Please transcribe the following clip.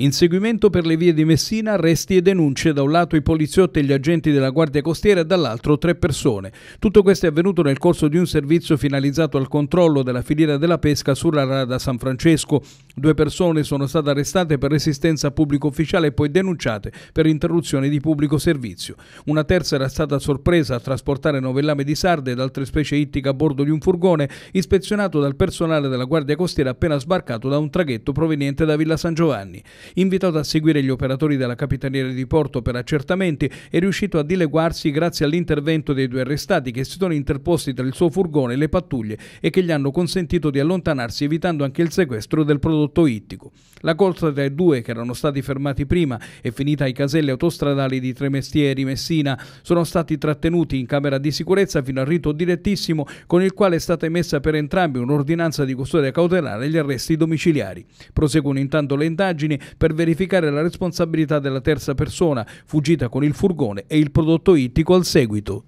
Inseguimento per le vie di Messina, arresti e denunce da un lato i poliziotti e gli agenti della Guardia Costiera e dall'altro tre persone. Tutto questo è avvenuto nel corso di un servizio finalizzato al controllo della filiera della pesca sulla rada San Francesco Due persone sono state arrestate per resistenza a pubblico ufficiale e poi denunciate per interruzione di pubblico servizio. Una terza era stata sorpresa a trasportare novellame di sarde ed altre specie ittiche a bordo di un furgone ispezionato dal personale della Guardia Costiera appena sbarcato da un traghetto proveniente da Villa San Giovanni. Invitato a seguire gli operatori della Capitaniera di Porto per accertamenti, è riuscito a dileguarsi grazie all'intervento dei due arrestati che si sono interposti tra il suo furgone e le pattuglie e che gli hanno consentito di allontanarsi evitando anche il sequestro del prodotto prodotto ittico. La corsa tra i due, che erano stati fermati prima e finita ai caselli autostradali di Tremestieri, Messina, sono stati trattenuti in camera di sicurezza fino al rito direttissimo con il quale è stata emessa per entrambi un'ordinanza di custodia cautelare e gli arresti domiciliari. Proseguono intanto le indagini per verificare la responsabilità della terza persona, fuggita con il furgone e il prodotto ittico al seguito.